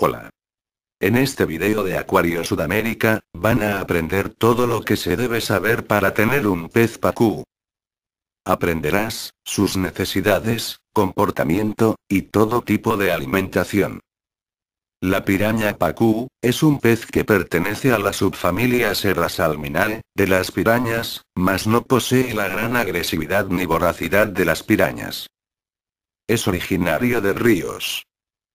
Hola. En este video de Acuario Sudamérica, van a aprender todo lo que se debe saber para tener un pez pacú. Aprenderás, sus necesidades, comportamiento, y todo tipo de alimentación. La piraña pacú, es un pez que pertenece a la subfamilia Serrasalminae, de las pirañas, mas no posee la gran agresividad ni voracidad de las pirañas. Es originario de ríos,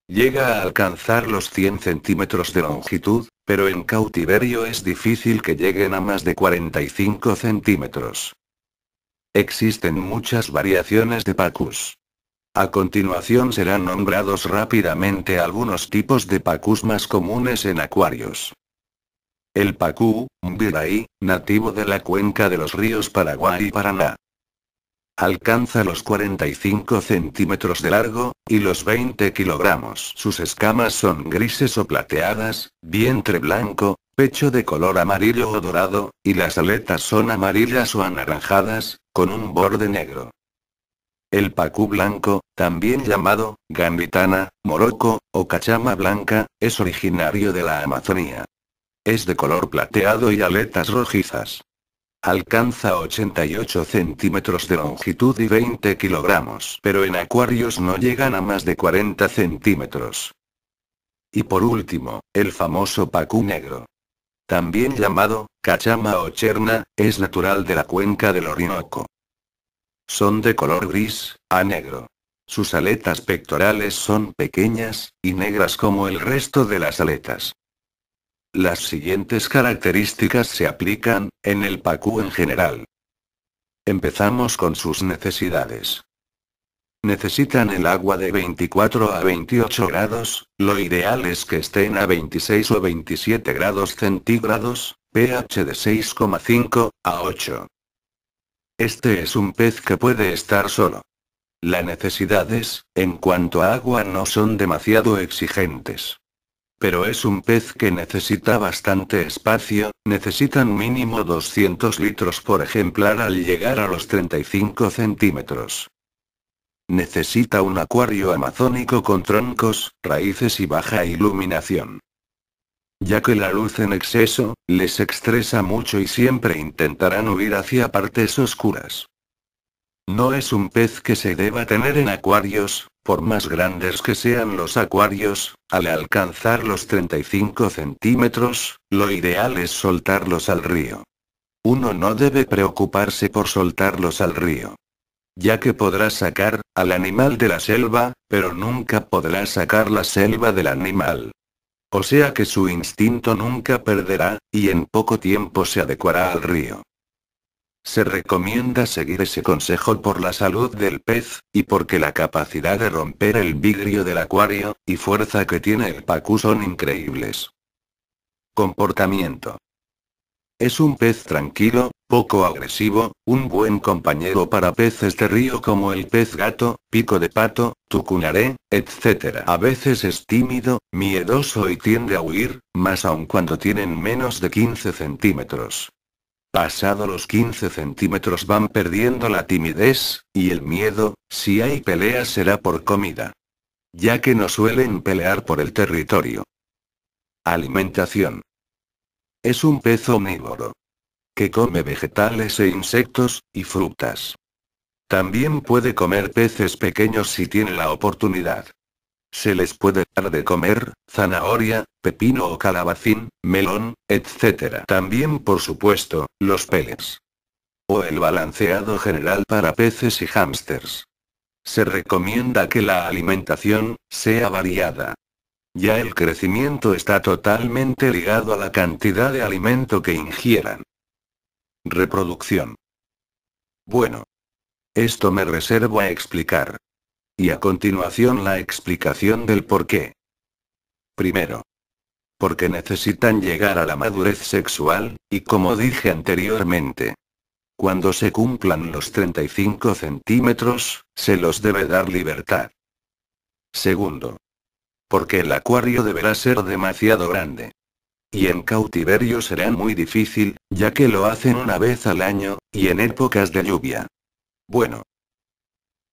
Llega a alcanzar los 100 centímetros de longitud, pero en cautiverio es difícil que lleguen a más de 45 centímetros. Existen muchas variaciones de pacus. A continuación serán nombrados rápidamente algunos tipos de pacus más comunes en acuarios. El pacú, nativo de la cuenca de los ríos Paraguay y Paraná. Alcanza los 45 centímetros de largo, y los 20 kilogramos. Sus escamas son grises o plateadas, vientre blanco, pecho de color amarillo o dorado, y las aletas son amarillas o anaranjadas, con un borde negro. El pacú blanco, también llamado gambitana, moroco, o cachama blanca, es originario de la Amazonía. Es de color plateado y aletas rojizas. Alcanza 88 centímetros de longitud y 20 kilogramos, pero en acuarios no llegan a más de 40 centímetros. Y por último, el famoso pacú negro. También llamado, cachama o cherna, es natural de la cuenca del Orinoco. Son de color gris, a negro. Sus aletas pectorales son pequeñas, y negras como el resto de las aletas. Las siguientes características se aplican, en el Pacú en general. Empezamos con sus necesidades. Necesitan el agua de 24 a 28 grados, lo ideal es que estén a 26 o 27 grados centígrados, pH de 6,5 a 8. Este es un pez que puede estar solo. Las necesidades, en cuanto a agua, no son demasiado exigentes. Pero es un pez que necesita bastante espacio, necesitan mínimo 200 litros por ejemplar al llegar a los 35 centímetros. Necesita un acuario amazónico con troncos, raíces y baja iluminación. Ya que la luz en exceso, les estresa mucho y siempre intentarán huir hacia partes oscuras. No es un pez que se deba tener en acuarios, por más grandes que sean los acuarios, al alcanzar los 35 centímetros, lo ideal es soltarlos al río. Uno no debe preocuparse por soltarlos al río. Ya que podrá sacar al animal de la selva, pero nunca podrá sacar la selva del animal. O sea que su instinto nunca perderá, y en poco tiempo se adecuará al río. Se recomienda seguir ese consejo por la salud del pez, y porque la capacidad de romper el vidrio del acuario, y fuerza que tiene el pacu son increíbles. Comportamiento. Es un pez tranquilo, poco agresivo, un buen compañero para peces de río como el pez gato, pico de pato, tucunaré, etc. A veces es tímido, miedoso y tiende a huir, más aun cuando tienen menos de 15 centímetros. Pasado los 15 centímetros van perdiendo la timidez, y el miedo, si hay pelea será por comida. Ya que no suelen pelear por el territorio. Alimentación. Es un pez omnívoro. Que come vegetales e insectos, y frutas. También puede comer peces pequeños si tiene la oportunidad. Se les puede dar de comer, zanahoria, pepino o calabacín, melón, etc. También por supuesto, los peles. O el balanceado general para peces y hámsters. Se recomienda que la alimentación sea variada. Ya el crecimiento está totalmente ligado a la cantidad de alimento que ingieran. Reproducción. Bueno. Esto me reservo a explicar. Y a continuación la explicación del por qué. Primero. Porque necesitan llegar a la madurez sexual, y como dije anteriormente, cuando se cumplan los 35 centímetros, se los debe dar libertad. Segundo. Porque el acuario deberá ser demasiado grande. Y en cautiverio será muy difícil, ya que lo hacen una vez al año, y en épocas de lluvia. Bueno,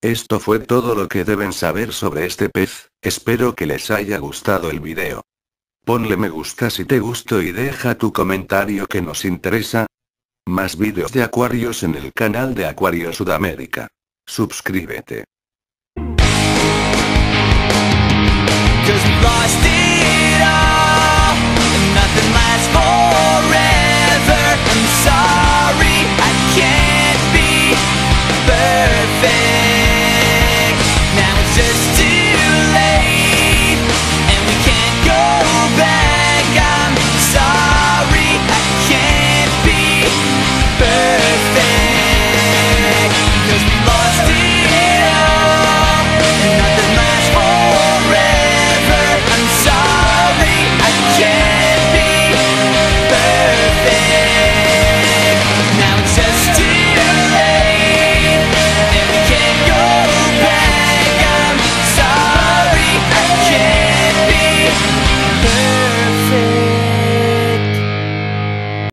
esto fue todo lo que deben saber sobre este pez, espero que les haya gustado el video. Ponle me gusta si te gustó y deja tu comentario que nos interesa. Más videos de acuarios en el canal de Acuario Sudamérica. Suscríbete.